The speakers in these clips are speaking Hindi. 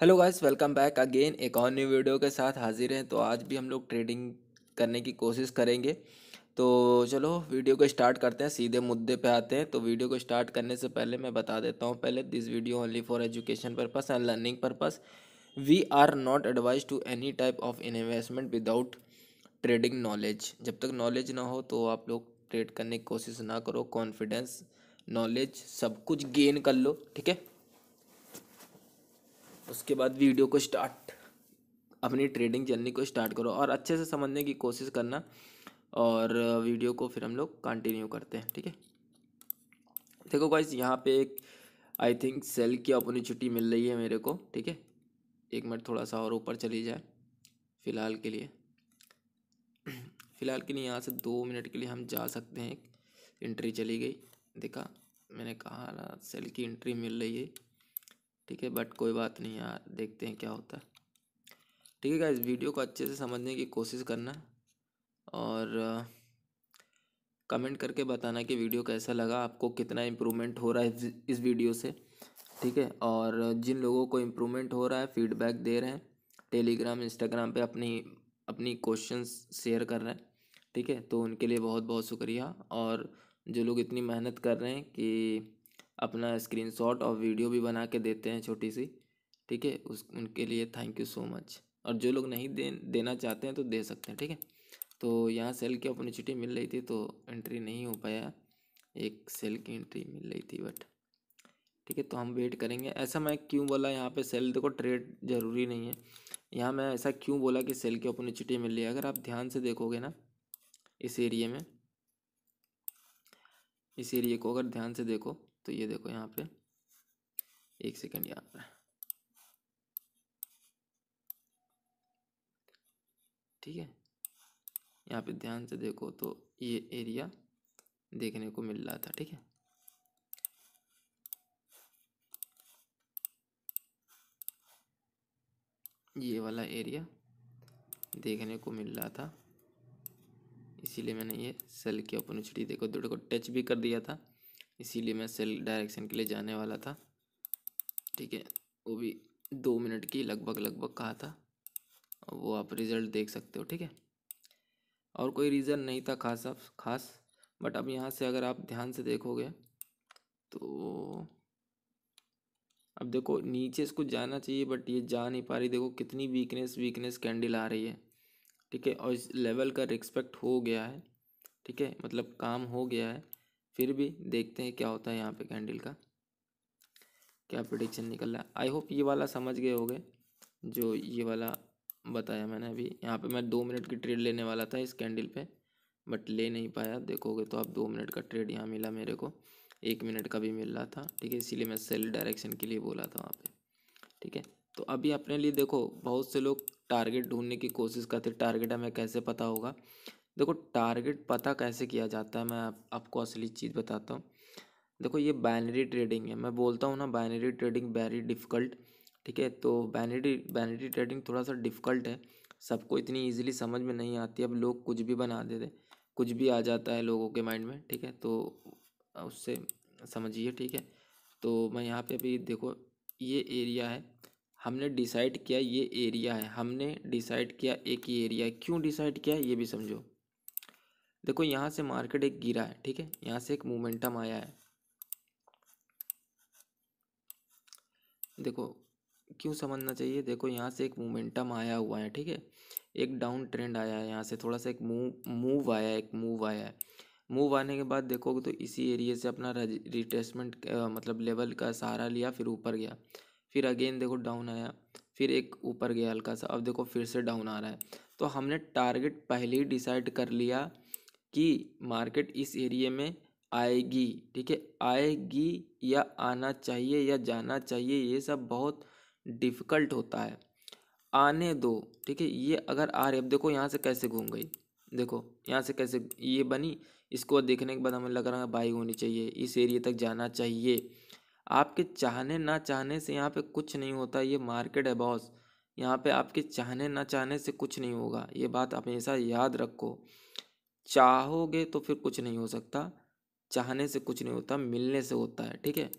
hello guys welcome back again एक और न्यू वीडियो के साथ हाजिर हैं तो आज भी हम लोग ट्रेडिंग करने की कोशिश करेंगे तो चलो वीडियो को स्टार्ट करते हैं सीधे मुद्दे पे आते हैं तो वीडियो को स्टार्ट करने से पहले मैं बता देता हूँ पहले this video only for education purpose and learning purpose we are not advise to any type of investment without trading knowledge जब तक नॉलेज ना हो तो आप लोग ट्रेड करने की कोशिश ना करो कॉन्फिडेंस नॉलेज सब कुछ गेन कर लो ठीक है उसके बाद वीडियो को स्टार्ट अपनी ट्रेडिंग जर्नी को स्टार्ट करो और अच्छे से समझने की कोशिश करना और वीडियो को फिर हम लोग कंटिन्यू करते हैं ठीक है देखो गाइस यहाँ पे एक आई थिंक सेल की अपॉर्चुनिटी मिल रही है मेरे को ठीक है एक मिनट थोड़ा सा और ऊपर चली जाए फ़िलहाल के लिए फ़िलहाल के लिए यहाँ से दो मिनट के लिए हम जा सकते हैं एंट्री चली गई देखा मैंने कहा ना सेल की एंट्री मिल रही है ठीक है बट कोई बात नहीं यार देखते हैं क्या होता है ठीक है इस वीडियो को अच्छे से समझने की कोशिश करना और कमेंट करके बताना कि वीडियो कैसा लगा आपको कितना इम्प्रूवमेंट हो रहा है इस वीडियो से ठीक है और जिन लोगों को इम्प्रूवमेंट हो रहा है फीडबैक दे रहे हैं टेलीग्राम इंस्टाग्राम पे अपनी अपनी क्वेश्चंस शेयर कर रहे हैं ठीक है तो उनके लिए बहुत बहुत शुक्रिया और जो लोग इतनी मेहनत कर रहे हैं कि अपना स्क्रीनशॉट और वीडियो भी बना के देते हैं छोटी सी ठीक है उस उनके लिए थैंक यू सो मच और जो लोग नहीं दे देना चाहते हैं तो दे सकते हैं ठीक है तो यहाँ सेल की अपॉर्चुनिटी मिल रही थी तो एंट्री नहीं हो पाया एक सेल की एंट्री मिल रही थी बट ठीक है तो हम वेट करेंगे ऐसा मैं क्यों बोला यहाँ पे सेल देखो ट्रेड ज़रूरी नहीं है यहाँ मैं ऐसा क्यों बोला कि सेल की अपॉर्चुनिटी मिल रही है अगर आप ध्यान से देखोगे ना इस एरिए में इस एरिए को अगर ध्यान से देखो तो ये देखो यहाँ पे एक सेकेंड यहाँ पे ठीक है यहाँ पे ध्यान से देखो तो ये एरिया देखने को मिल रहा था ठीक है ये वाला एरिया देखने को मिल रहा था इसीलिए मैंने ये सेल की अपॉर्चुनिटी देखो दुड़ को टच भी कर दिया था इसीलिए मैं सेल डायरेक्शन के लिए जाने वाला था ठीक है वो भी दो मिनट की लगभग लगभग कहा था वो आप रिज़ल्ट देख सकते हो ठीक है और कोई रीज़न नहीं था खास अब खास बट अब यहाँ से अगर आप ध्यान से देखोगे तो अब देखो नीचे इसको जाना चाहिए बट ये जा नहीं पा रही देखो कितनी वीकनेस वीकनेस कैंडल आ रही है ठीक है और इस लेवल का रिस्पेक्ट हो गया है ठीक है मतलब काम हो गया है फिर भी देखते हैं क्या होता है यहाँ पे कैंडल का क्या प्रडिक्शन निकल रहा है आई होप ये वाला समझ गए होगे जो ये वाला बताया मैंने अभी यहाँ पे मैं दो मिनट की ट्रेड लेने वाला था इस कैंडल पे बट ले नहीं पाया देखोगे तो आप दो मिनट का ट्रेड यहाँ मिला मेरे को एक मिनट का भी मिल रहा था ठीक है इसीलिए मैं सेल डायरेक्शन के लिए बोला था वहाँ पर ठीक है तो अभी अपने लिए देखो बहुत से लोग टारगेट ढूंढने की कोशिश करते टारगेट हमें कैसे पता होगा देखो टारगेट पता कैसे किया जाता है मैं आप, आपको असली चीज़ बताता हूँ देखो ये बाइनरी ट्रेडिंग है मैं बोलता हूँ ना बाइनरी ट्रेडिंग वेरी डिफ़िकल्ट ठीक है तो बाइनरी बाइनरी ट्रेडिंग थोड़ा सा डिफ़िकल्ट है सबको इतनी ईजिली समझ में नहीं आती अब लोग कुछ भी बना देते कुछ भी आ जाता है लोगों के माइंड में ठीक है तो उससे समझिए ठीक है तो मैं यहाँ पे अभी देखो ये एरिया है हमने डिसाइड किया ये एरिया है हमने डिसाइड किया एक ही एरिया है क्यों डिसाइड किया ये भी समझो देखो यहाँ से मार्केट एक गिरा है ठीक है यहाँ से एक मोमेंटम आया है देखो क्यों समझना चाहिए देखो यहाँ से एक मोमेंटम आया हुआ है ठीक है एक डाउन ट्रेंड आया है यहाँ से थोड़ा सा एक मूव मूव आया है एक मूव आया है मूव आने के बाद देखोगे तो इसी एरिया से अपना रिटेस्टमेंट मतलब लेवल का सहारा लिया फिर ऊपर गया फिर अगेन देखो डाउन आया फिर एक ऊपर गया हल्का सा अब देखो फिर से डाउन आ रहा है तो हमने टारगेट पहले ही डिसाइड कर लिया कि मार्केट इस एरिए में आएगी ठीक है आएगी या आना चाहिए या जाना चाहिए ये सब बहुत डिफ़िकल्ट होता है आने दो ठीक है ये अगर आ रही अब देखो यहाँ से कैसे घूम गई देखो यहाँ से कैसे ये बनी इसको देखने के बाद हमें लग रहा है बाई होनी चाहिए इस एरिए तक जाना चाहिए आपके चाहने ना चाहने से यहाँ पे कुछ नहीं होता ये मार्केट है बॉस यहाँ पे आपके चाहने ना चाहने से कुछ नहीं होगा ये बात हमेशा याद रखो चाहोगे तो फिर कुछ नहीं हो सकता चाहने से कुछ नहीं होता मिलने से होता है ठीक है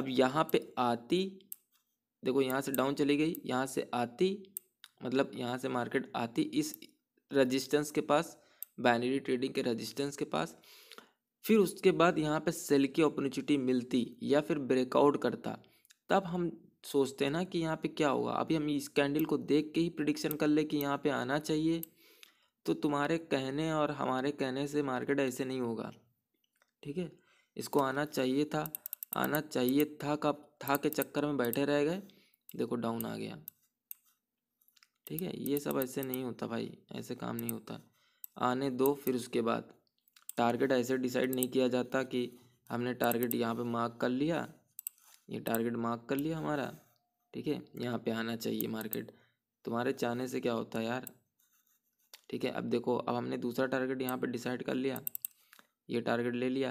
अब यहाँ पे आती देखो यहाँ से डाउन चली गई यहाँ से आती मतलब यहाँ से मार्केट आती इस रजिस्टेंस के पास बाइनरी ट्रेडिंग के रजिस्टेंस के पास फिर उसके बाद यहाँ पे सेल की अपॉर्चुनिटी मिलती या फिर ब्रेकआउट करता तब हम सोचते हैं ना कि यहाँ पे क्या होगा अभी हम इस कैंडल को देख के ही प्रिडिक्शन कर ले कि यहाँ पे आना चाहिए तो तुम्हारे कहने और हमारे कहने से मार्केट ऐसे नहीं होगा ठीक है इसको आना चाहिए था आना चाहिए था कब था के चक्कर में बैठे रह गए देखो डाउन आ गया ठीक है ये सब ऐसे नहीं होता भाई ऐसे काम नहीं होता आने दो फिर उसके बाद टारगेट ऐसे डिसाइड नहीं किया जाता कि हमने टारगेट यहाँ पे मार्क कर लिया ये टारगेट मार्क कर लिया हमारा ठीक है यहाँ पे आना चाहिए मार्केट तुम्हारे चाहने से क्या होता है यार ठीक है अब देखो अब हमने दूसरा टारगेट यहाँ पे डिसाइड कर लिया ये टारगेट ले लिया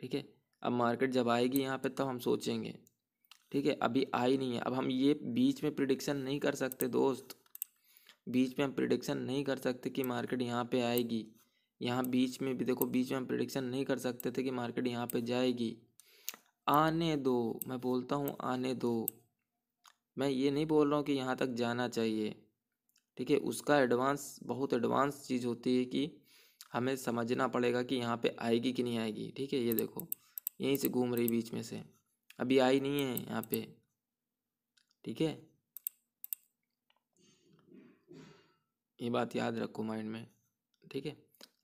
ठीक है अब मार्केट जब आएगी यहाँ पे तब तो हम सोचेंगे ठीक है अभी आई नहीं है अब हम ये बीच में प्रिडिक्शन नहीं कर सकते दोस्त बीच में हम प्रिडिक्शन नहीं कर सकते कि मार्केट यहाँ पे आएगी यहाँ बीच में भी देखो बीच में हम प्रिडिक्शन नहीं कर सकते थे कि मार्केट यहाँ पे जाएगी आने दो मैं बोलता हूँ आने दो मैं ये नहीं बोल रहा हूँ कि यहाँ तक जाना चाहिए ठीक है उसका एडवांस बहुत एडवांस चीज़ होती है कि हमें समझना पड़ेगा कि यहाँ पे आएगी कि नहीं आएगी ठीक है ये देखो यहीं से घूम रही बीच में से अभी आई नहीं है यहाँ पे ठीक है ये बात याद रखो माइंड में ठीक है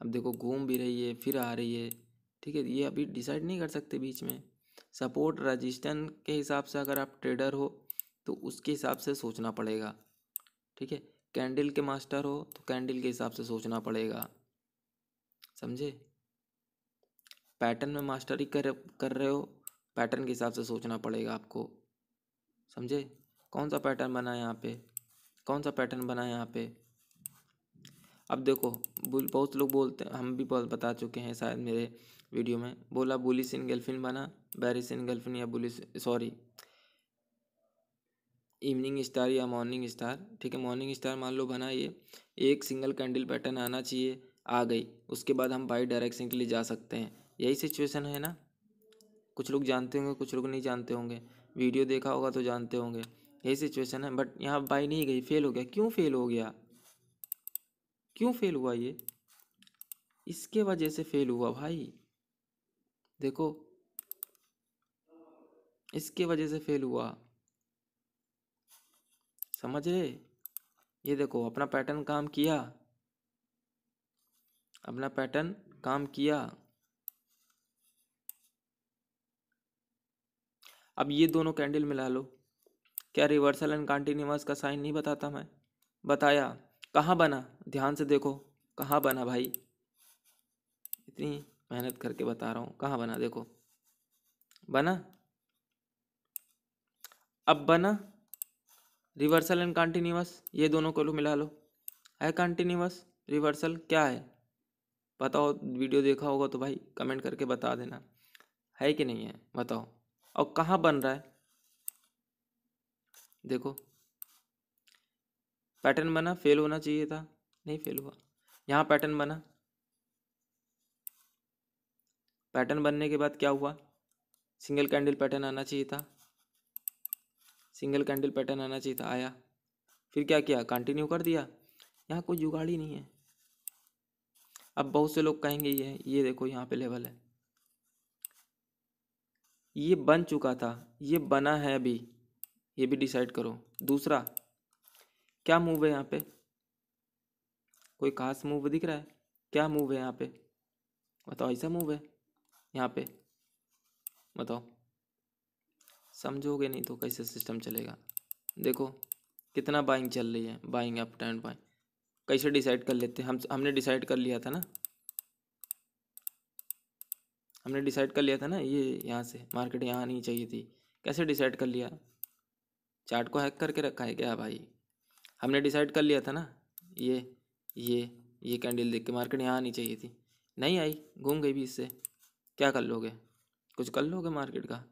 अब देखो घूम भी रही है फिर आ रही है ठीक है ये अभी डिसाइड नहीं कर सकते बीच में सपोर्ट रजिस्टर के हिसाब से अगर आप ट्रेडर हो तो उसके हिसाब से सोचना पड़ेगा ठीक है कैंडल के मास्टर हो तो कैंडल के हिसाब से सोचना पड़ेगा समझे पैटर्न में मास्टरी कर कर रहे हो पैटर्न के हिसाब से सोचना पड़ेगा आपको समझे कौन सा पैटर्न बना है यहाँ पे कौन सा पैटर्न बना है यहाँ पे अब देखो बहुत लोग बोलते हैं हम भी बहुत बता चुके हैं शायद मेरे वीडियो में बोला बुलिस इन गर्लफ्रेंड बना बैरिस इन गर्लफ्रेंड या बुलिस सॉरी इवनिंग स्टार या मॉर्निंग स्टार ठीक है मॉर्निंग स्टार मान लो बना ये एक सिंगल कैंडल पैटर्न आना चाहिए आ गई उसके बाद हम बाई डायरेक्शन के लिए जा सकते हैं यही सिचुएशन है ना कुछ लोग जानते होंगे कुछ लोग नहीं जानते होंगे वीडियो देखा होगा तो जानते होंगे यही सिचुएशन है बट यहाँ बाई नहीं गई फेल हो गया क्यों फेल हो गया क्यों फेल हुआ ये इसके वजह से फेल हुआ भाई देखो इसके वजह से फेल हुआ समझे ये देखो अपना पैटर्न काम किया अपना पैटर्न काम किया अब ये दोनों कैंडल मिला लो क्या रिवर्सल एंड कॉन्टिन्यूस का साइन नहीं बताता मैं बताया कहाँ बना ध्यान से देखो कहाँ बना भाई इतनी मेहनत करके बता रहा हूँ कहाँ बना देखो बना अब बना रिवर्सल एंड कंटिन्यूस ये दोनों को मिला लो है कंटिन्यूस रिवर्सल क्या है पता हो वीडियो देखा होगा तो भाई कमेंट करके बता देना है कि नहीं है बताओ और कहाँ बन रहा है देखो पैटर्न बना फेल होना चाहिए था नहीं फेल हुआ यहाँ पैटर्न बना पैटर्न बनने के बाद क्या हुआ सिंगल कैंडल पैटर्न आना चाहिए था सिंगल कैंडल पैटर्न आना चाहिए था आया फिर क्या किया कंटिन्यू कर दिया यहाँ कोई जुगाड़ ही नहीं है अब बहुत से लोग कहेंगे ये ये देखो यहाँ पे लेवल है ये बन चुका था ये बना है अभी ये भी डिसाइड करो दूसरा क्या मूव है यहाँ पे कोई खास मूव दिख रहा है क्या मूव है यहाँ पे बताओ ऐसा मूव है यहाँ पे बताओ समझोगे नहीं तो कैसे सिस्टम चलेगा देखो कितना बाइंग चल रही है बाइंग अप एंड बाइंग कैसे डिसाइड कर लेते हैं हम हमने डिसाइड कर लिया था ना हमने डिसाइड कर लिया था ना ये यहाँ से मार्केट यहाँ नहीं चाहिए थी कैसे डिसाइड कर लिया चार्ट को हैक करके रखा है क्या भाई हमने डिसाइड कर लिया था ना ये ये ये कैंडल देख के मार्केट यहाँ आनी चाहिए थी नहीं आई घूम गई भी इससे क्या कर लोगे कुछ कर लोगे मार्केट का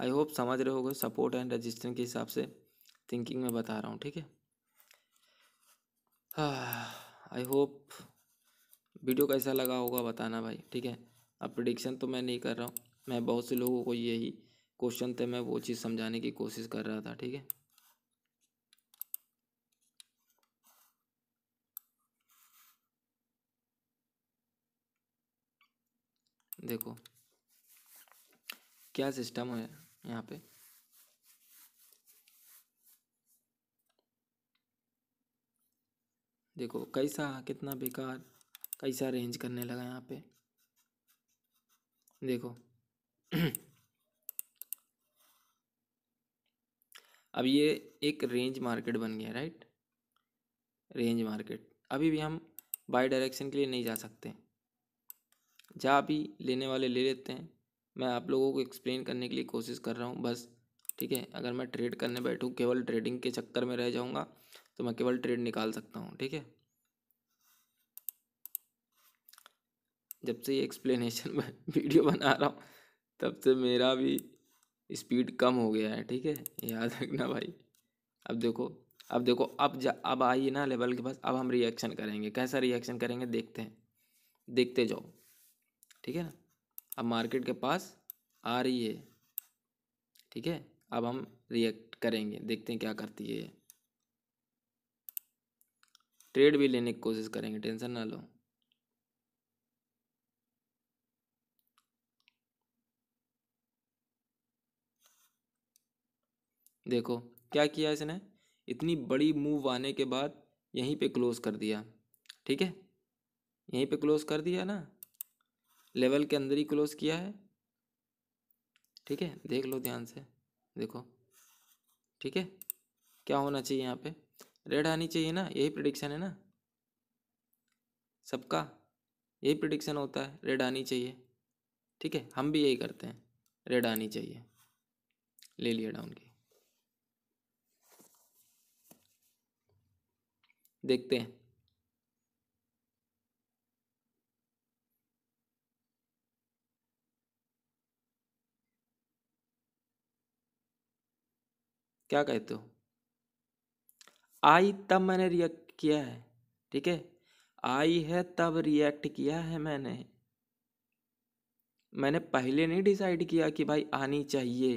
आई होप समझ रहे हो सपोर्ट एंड रजिस्टेंस के हिसाब से थिंकिंग में बता रहा हूँ ठीक है आई होप वीडियो कैसा लगा होगा बताना भाई ठीक है अब प्रडिक्शन तो मैं नहीं कर रहा हूँ मैं बहुत से लोगों को यही क्वेश्चन थे मैं वो चीज़ समझाने की कोशिश कर रहा था ठीक है देखो क्या सिस्टम है यहाँ पे देखो कैसा कितना बेकार कैसा रेंज करने लगा यहाँ पे देखो अब ये एक रेंज मार्केट बन गया राइट रेंज मार्केट अभी भी हम बाई डायरेक्शन के लिए नहीं जा सकते जा भी लेने वाले ले लेते हैं मैं आप लोगों को एक्सप्लेन करने के लिए कोशिश कर रहा हूँ बस ठीक है अगर मैं ट्रेड करने बैठूँ केवल ट्रेडिंग के चक्कर में रह जाऊँगा तो मैं केवल ट्रेड निकाल सकता हूँ ठीक है जब से ये एक्सप्लेनेशन में वीडियो बना रहा हूँ तब से मेरा भी स्पीड कम हो गया है ठीक है याद रखना भाई अब देखो अब देखो अब जा अब आइए ना लेवल के पास अब हम रिएक्शन करेंगे कैसा रिएक्शन करेंगे देखते हैं देखते जाओ ठीक है ना अब मार्केट के पास आ रही है ठीक है अब हम रिएक्ट करेंगे देखते हैं क्या करती है ये ट्रेड भी लेने की कोशिश करेंगे टेंशन ना लो देखो क्या किया इसने इतनी बड़ी मूव आने के बाद यहीं पे क्लोज कर दिया ठीक है यहीं पे क्लोज कर दिया ना लेवल के अंदर ही क्लोज किया है ठीक है देख लो ध्यान से देखो ठीक है क्या होना चाहिए यहाँ पे रेड आनी चाहिए ना यही प्रडिक्शन है ना सबका यही प्रडिक्शन होता है रेड आनी चाहिए ठीक है हम भी यही करते हैं रेड आनी चाहिए ले लिया डाउन की देखते हैं क्या कहते हो आई तब मैंने रिएक्ट किया है ठीक है आई है तब रिएक्ट किया है मैंने मैंने पहले नहीं डिसाइड किया कि भाई आनी चाहिए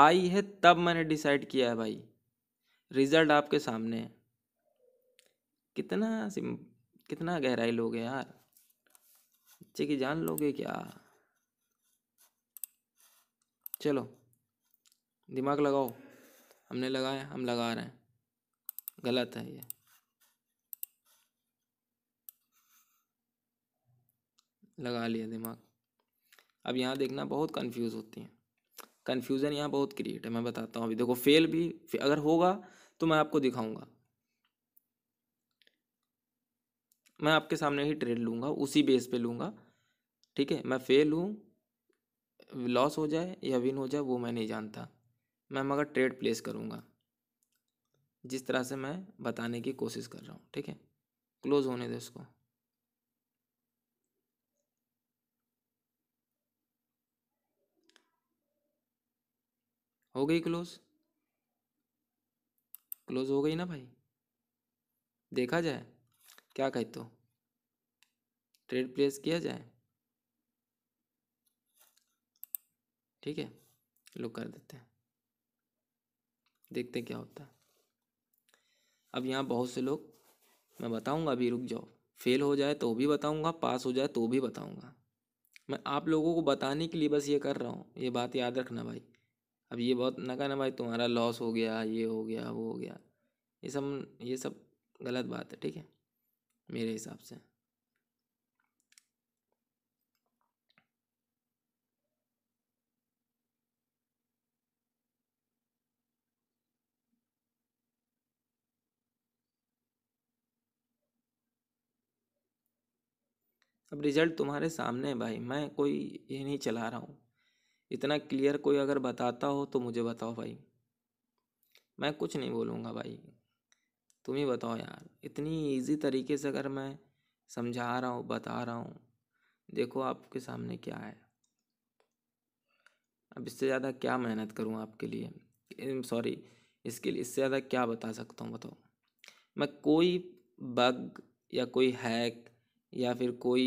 आई है तब मैंने डिसाइड किया है भाई रिजल्ट आपके सामने है कितना सिम कितना गहराई लोगे यार बच्चे की जान लोगे क्या चलो दिमाग लगाओ हमने लगाया हम लगा रहे हैं गलत है ये लगा लिया दिमाग अब यहाँ देखना बहुत कंफ्यूज होती हैं कन्फ्यूज़न यहाँ बहुत क्रिएट है मैं बताता हूँ अभी देखो फेल भी अगर होगा तो मैं आपको दिखाऊंगा मैं आपके सामने ही ट्रेड लूँगा उसी बेस पे लूँगा ठीक है मैं फेल हूँ लॉस हो जाए या विन हो जाए वो मैं नहीं जानता मैं मगर ट्रेड प्लेस करूँगा जिस तरह से मैं बताने की कोशिश कर रहा हूँ ठीक है क्लोज होने दो इसको हो गई क्लोज क्लोज हो गई ना भाई देखा जाए क्या कहते हो ट्रेड प्लेस किया जाए ठीक है लुक कर देते हैं देखते क्या होता है अब यहाँ बहुत से लोग मैं बताऊँगा अभी रुक जाओ फेल हो जाए तो भी बताऊँगा पास हो जाए तो भी बताऊँगा मैं आप लोगों को बताने के लिए बस ये कर रहा हूँ ये बात याद रखना भाई अब ये बहुत ना कहना भाई तुम्हारा लॉस हो गया ये हो गया वो हो गया ये सब ये सब गलत बात है ठीक है मेरे हिसाब से अब रिजल्ट तुम्हारे सामने है भाई मैं कोई ये नहीं चला रहा हूँ इतना क्लियर कोई अगर बताता हो तो मुझे बताओ भाई मैं कुछ नहीं बोलूँगा भाई तुम ही बताओ यार इतनी इजी तरीके से अगर मैं समझा रहा हूँ बता रहा हूँ देखो आपके सामने क्या है अब इससे ज़्यादा क्या मेहनत करूँ आपके लिए सॉरी इसके लिए इससे ज़्यादा क्या बता सकता हूँ बताओ मैं कोई बग या कोई हैक या फिर कोई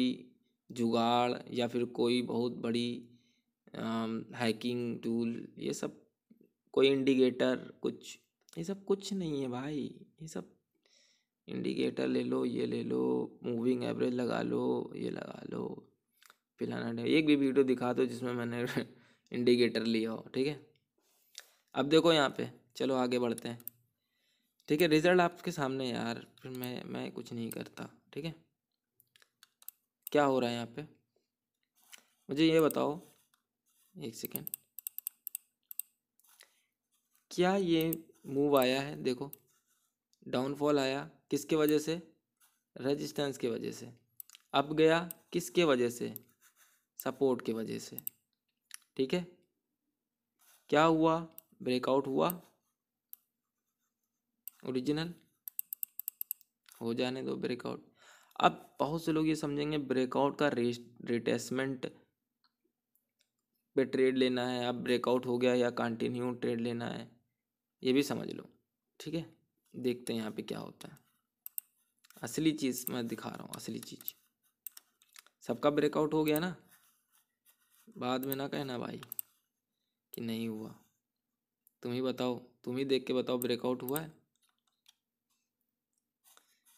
जुगाड़ या फिर कोई बहुत बड़ी हैकिंग टूल ये सब कोई इंडिकेटर कुछ ये सब कुछ नहीं है भाई ये सब इंडिकेटर ले लो ये ले लो मूविंग एवरेज लगा लो ये लगा लो फिलहाना एक भी वीडियो दिखा दो जिसमें मैंने इंडिकेटर लिया हो ठीक है अब देखो यहाँ पे चलो आगे बढ़ते हैं ठीक है रिज़ल्ट आपके सामने यार फिर मैं मैं कुछ नहीं करता ठीक है क्या हो रहा है यहाँ पे मुझे ये बताओ एक सेकेंड क्या ये मूव आया है देखो डाउनफॉल आया किसके वजह से रेजिस्टेंस के वजह से अप गया किसके वजह से सपोर्ट के वजह से ठीक है क्या हुआ ब्रेकआउट हुआ ओरिजिनल हो जाने दो ब्रेकआउट अब बहुत से लोग ये समझेंगे ब्रेकआउट का रिटेसमेंट पे ट्रेड लेना है अब ब्रेकआउट हो गया या कंटिन्यू ट्रेड लेना है ये भी समझ लो ठीक है देखते हैं यहाँ पे क्या होता है असली चीज़ मैं दिखा रहा हूँ असली चीज़ सबका ब्रेकआउट हो गया ना बाद में ना कहना भाई कि नहीं हुआ तुम ही बताओ तुम ही देख के बताओ ब्रेकआउट हुआ है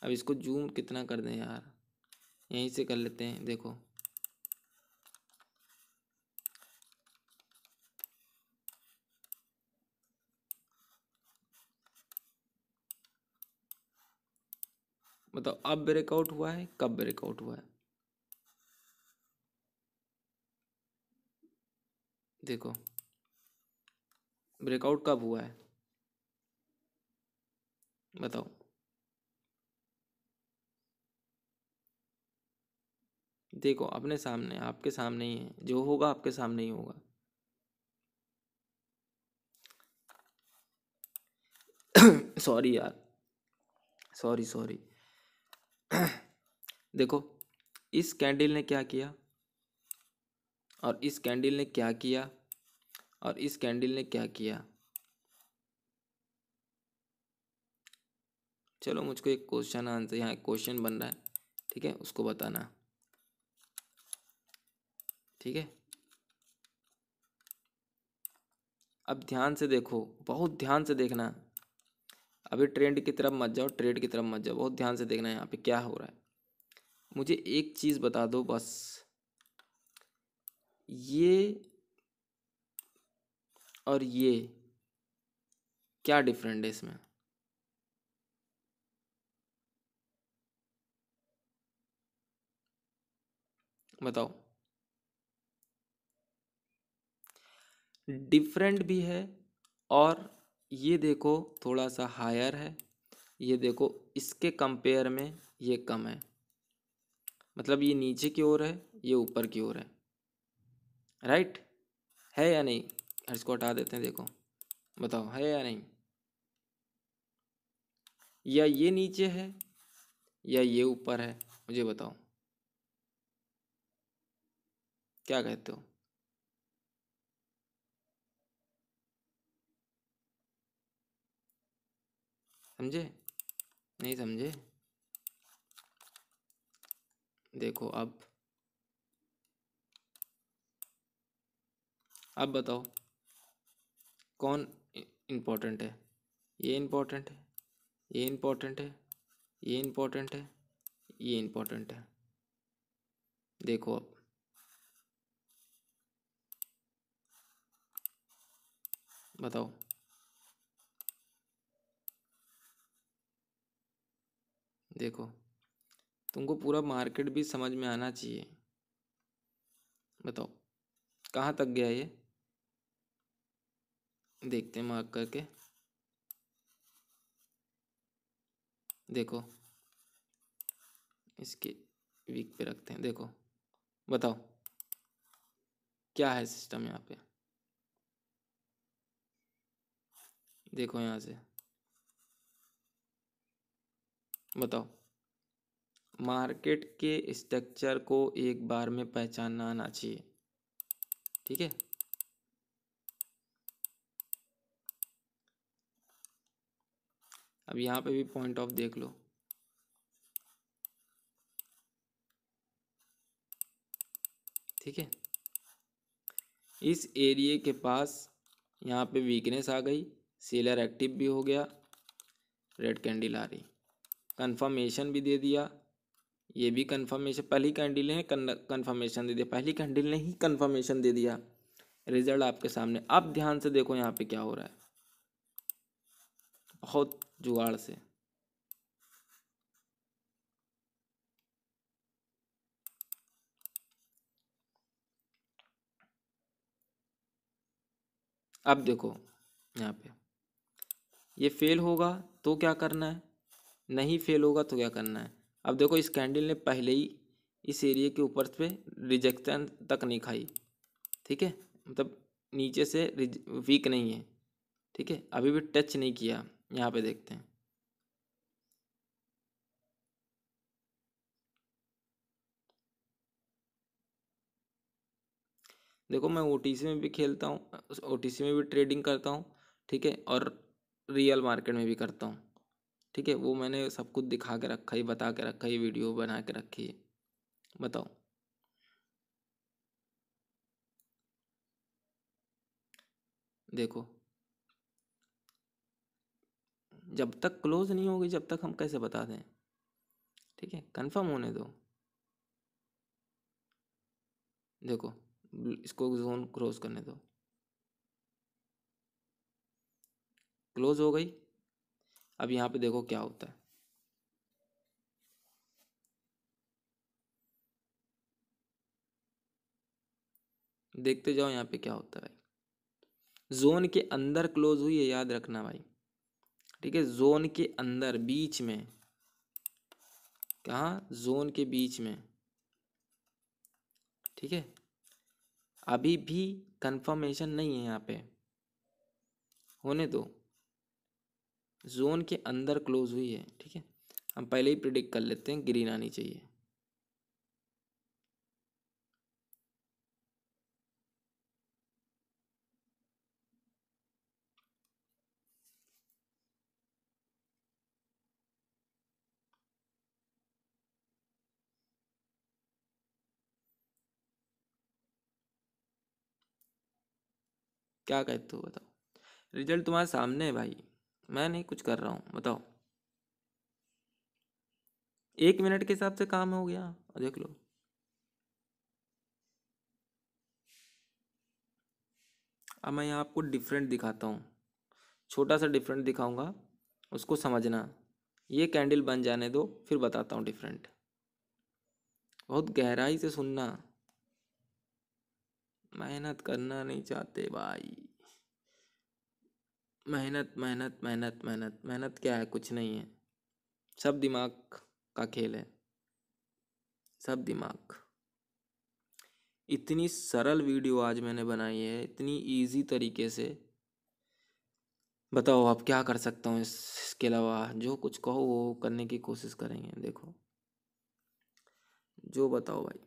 अब इसको जूम कितना कर दें यार यहीं से कर लेते हैं देखो बताओ अब ब्रेकआउट हुआ है कब ब्रेकआउट हुआ है देखो ब्रेकआउट कब हुआ है बताओ देखो अपने सामने आपके सामने ही है जो होगा आपके सामने ही होगा सॉरी यार सॉरी सॉरी देखो इस कैंडल ने क्या किया और इस कैंडल ने क्या किया और इस कैंडल ने क्या किया चलो मुझको एक क्वेश्चन आंसर यहाँ क्वेश्चन बन रहा है ठीक है उसको बताना ठीक है अब ध्यान से देखो बहुत ध्यान से देखना अभी ट्रेंड की तरफ मत जाओ ट्रेड की तरफ मत जाओ बहुत ध्यान से देखना यहाँ पे क्या हो रहा है मुझे एक चीज़ बता दो बस ये और ये क्या डिफरेंट है इसमें बताओ डिफरेंट भी है और ये देखो थोड़ा सा हायर है ये देखो इसके कंपेयर में ये कम है मतलब ये नीचे की ओर है ये ऊपर की ओर है राइट है या नहीं इसको हटा देते हैं देखो बताओ है या नहीं या ये नीचे है या ये ऊपर है मुझे बताओ क्या कहते हो समझे नहीं समझे देखो अब अब बताओ कौन इम्पोर्टेंट है ये इम्पोर्टेंट है ये इम्पोर्टेंट है ये इम्पोर्टेंट है ये इम्पोर्टेंट है देखो अब बताओ देखो तुमको पूरा मार्केट भी समझ में आना चाहिए बताओ कहाँ तक गया ये देखते हैं मार्क करके देखो इसके वीक पे रखते हैं देखो बताओ क्या है सिस्टम यहाँ पे देखो यहाँ से बताओ मार्केट के स्ट्रक्चर को एक बार में पहचानना आना चाहिए ठीक है अब यहां पे भी पॉइंट ऑफ देख लो ठीक है इस एरिए के पास यहां पे वीकनेस आ गई सेलर एक्टिव भी हो गया रेड कैंडल आ रही कन्फर्मेशन भी दे दिया ये भी कन्फर्मेशन पहली कैंडल ने कन्फर्मेशन दे दिया पहली कैंडल ने ही कन्फर्मेशन दे दिया रिजल्ट आपके सामने अब ध्यान से देखो यहाँ पे क्या हो रहा है बहुत जुगाड़ से अब देखो यहाँ पे ये फेल होगा तो क्या करना है नहीं फेल होगा तो क्या करना है अब देखो इस कैंडल ने पहले ही इस एरिया के ऊपर पे रिजेक्शन तक नहीं खाई ठीक है मतलब नीचे से वीक नहीं है ठीक है अभी भी टच नहीं किया यहाँ पे देखते हैं देखो मैं ओ में भी खेलता हूँ ओ में भी ट्रेडिंग करता हूँ ठीक है और रियल मार्केट में भी करता हूँ ठीक है वो मैंने सब कुछ दिखा के रखा है बता के रखा है वीडियो बना के रखी है बताओ देखो जब तक क्लोज नहीं होगी जब तक हम कैसे बता दें ठीक है कंफर्म होने दो देखो इसको जोन क्लोज करने दो क्लोज हो गई अब यहाँ पे देखो क्या होता है देखते जाओ यहाँ पे क्या होता है जोन के अंदर क्लोज हुई है याद रखना भाई ठीक है जोन के अंदर बीच में कहा जोन के बीच में ठीक है अभी भी कंफर्मेशन नहीं है यहाँ पे होने दो तो, जोन के अंदर क्लोज हुई है ठीक है हम पहले ही प्रिडिक्ट कर लेते हैं ग्रीन आनी चाहिए क्या कहते हो बताओ रिजल्ट तुम्हारे सामने है भाई मैं नहीं कुछ कर रहा हूँ बताओ एक मिनट के हिसाब से काम हो गया देख लो अब मैं यहाँ आपको डिफरेंट दिखाता हूँ छोटा सा डिफरेंट दिखाऊंगा उसको समझना ये कैंडल बन जाने दो फिर बताता हूँ डिफरेंट बहुत गहराई से सुनना मेहनत करना नहीं चाहते भाई मेहनत मेहनत मेहनत मेहनत मेहनत क्या है कुछ नहीं है सब दिमाग का खेल है सब दिमाग इतनी सरल वीडियो आज मैंने बनाई है इतनी इजी तरीके से बताओ आप क्या कर सकता हूँ इसके अलावा जो कुछ कहो वो करने की कोशिश करेंगे देखो जो बताओ भाई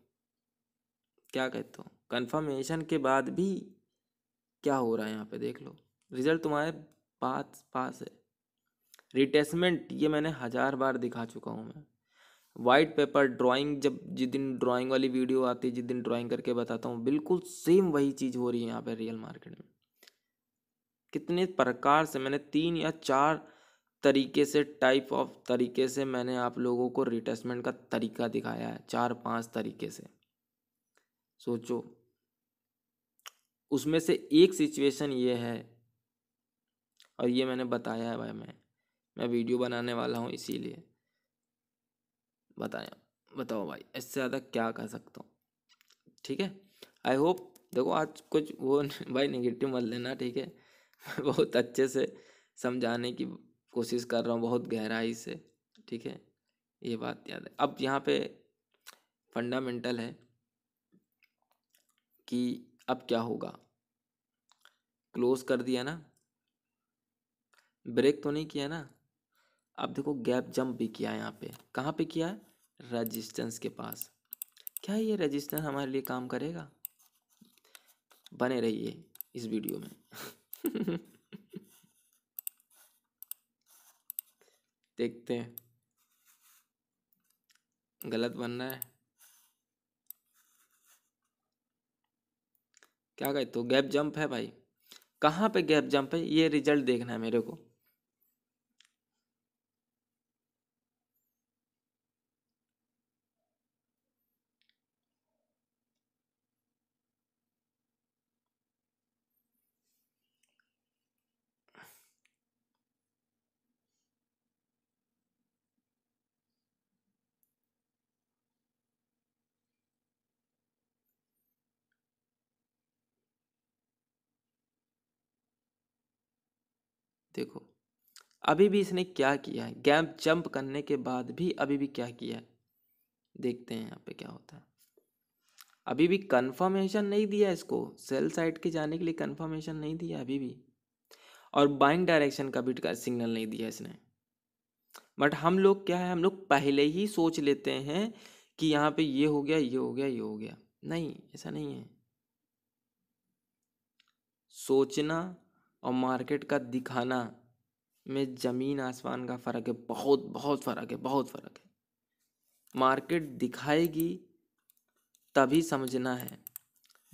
क्या कहते हो कन्फर्मेशन के बाद भी क्या हो रहा है यहाँ पे देख लो रिजल्ट तुम्हारे पास पास है रिटेसमेंट ये मैंने हज़ार बार दिखा चुका हूँ मैं वाइट पेपर ड्राइंग जब जिस दिन ड्राइंग वाली वीडियो आती है जिस दिन ड्राइंग करके बताता हूँ बिल्कुल सेम वही चीज़ हो रही है यहाँ पे रियल मार्केट में कितने प्रकार से मैंने तीन या चार तरीके से टाइप ऑफ तरीके से मैंने आप लोगों को रिटेसमेंट का तरीका दिखाया है चार पांच तरीके से सोचो उसमें से एक सिचुएशन ये है और ये मैंने बताया है भाई मैं मैं वीडियो बनाने वाला हूँ इसीलिए बताया बताओ भाई इससे ज़्यादा क्या कर सकता हूँ ठीक है आई होप देखो आज कुछ वो भाई निगेटिव मत लेना ठीक है बहुत अच्छे से समझाने की कोशिश कर रहा हूँ बहुत गहराई से ठीक है ये बात याद है अब यहाँ पे फंडामेंटल है कि अब क्या होगा क्लोज कर दिया ना ब्रेक तो नहीं किया ना अब देखो गैप जंप भी किया है यहाँ पे कहाँ पे किया है रेजिस्टेंस के पास क्या ये रेजिस्टेंस हमारे लिए काम करेगा बने रहिए इस वीडियो में देखते हैं गलत बन रहा है क्या कहते हो गैप जंप है भाई कहाँ पे गैप जंप है ये रिजल्ट देखना है मेरे को देखो अभी भी इसने क्या किया है गैप जंप करने के बाद भी अभी भी क्या किया है देखते हैं यहाँ पे क्या होता है अभी भी कंफर्मेशन नहीं दिया इसको सेल साइड के जाने के लिए कंफर्मेशन नहीं दिया अभी भी और बाइंग डायरेक्शन का भी सिग्नल नहीं दिया इसने बट हम लोग क्या है हम लोग पहले ही सोच लेते हैं कि यहाँ पे ये हो गया ये हो गया ये हो गया नहीं ऐसा नहीं है सोचना और मार्केट का दिखाना में ज़मीन आसमान का फ़र्क है बहुत बहुत फ़र्क है बहुत फ़र्क है मार्केट दिखाएगी तभी समझना है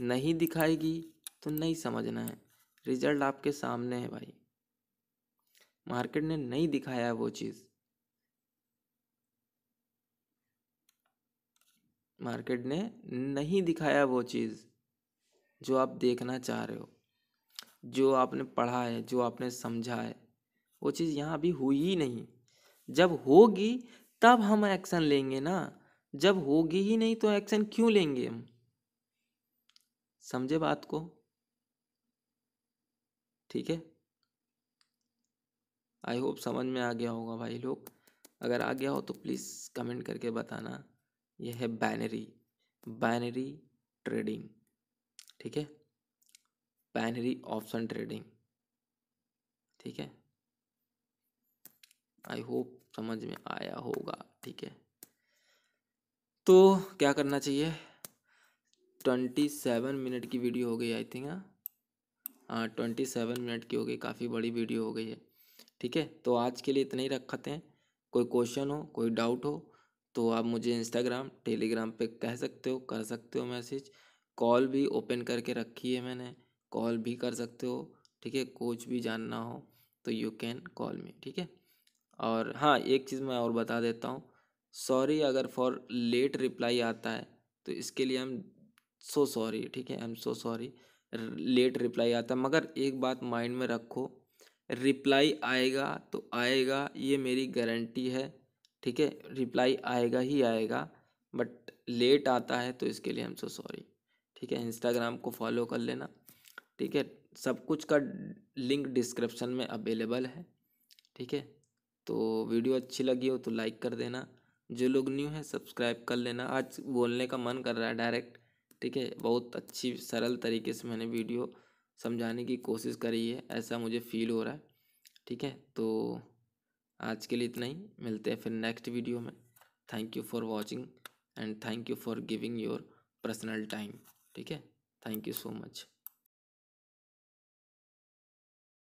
नहीं दिखाएगी तो नहीं समझना है रिजल्ट आपके सामने है भाई मार्केट ने नहीं दिखाया वो चीज़ मार्केट ने नहीं दिखाया वो चीज़ जो आप देखना चाह रहे हो जो आपने पढ़ा है जो आपने समझा है वो चीज़ यहाँ अभी हुई ही नहीं जब होगी तब हम एक्शन लेंगे ना जब होगी ही नहीं तो एक्शन क्यों लेंगे हम समझे बात को ठीक है आई होप समझ में आ गया होगा भाई लोग अगर आ गया हो तो प्लीज़ कमेंट करके बताना यह है बैनरी बैनरी ट्रेडिंग ठीक है बाइनरी ऑप्शन ट्रेडिंग ठीक है आई होप समझ में आया होगा ठीक है तो क्या करना चाहिए ट्वेंटी सेवन मिनट की वीडियो हो गई आई थिंक हाँ ट्वेंटी सेवन मिनट की हो गई काफ़ी बड़ी वीडियो हो गई है ठीक है तो आज के लिए इतना ही रखते हैं कोई क्वेश्चन हो कोई डाउट हो तो आप मुझे इंस्टाग्राम टेलीग्राम पे कह सकते हो कर सकते हो मैसेज कॉल भी ओपन करके रखी है मैंने कॉल भी कर सकते हो ठीक है कोच भी जानना हो तो यू कैन कॉल मी ठीक है और हाँ एक चीज़ मैं और बता देता हूँ सॉरी अगर फॉर लेट रिप्लाई आता है तो इसके लिए हम सो सॉरी ठीक है I am so sorry late reply आता है मगर एक बात माइंड में रखो रिप्लाई आएगा तो आएगा ये मेरी गारंटी है ठीक है रिप्लाई आएगा ही आएगा बट लेट आता है तो इसके लिए हम सो सॉरी ठीक है इंस्टाग्राम को फॉलो कर लेना ठीक है सब कुछ का लिंक डिस्क्रिप्शन में अवेलेबल है ठीक है तो वीडियो अच्छी लगी हो तो लाइक कर देना जो लोग न्यू हैं सब्सक्राइब कर लेना आज बोलने का मन कर रहा है डायरेक्ट ठीक है बहुत अच्छी सरल तरीके से मैंने वीडियो समझाने की कोशिश करी है ऐसा मुझे फील हो रहा है ठीक है तो आज के लिए इतना ही मिलते हैं फिर नेक्स्ट वीडियो में thank you for watching and thank you for giving your personal time ठीक है थैंक यू सो मच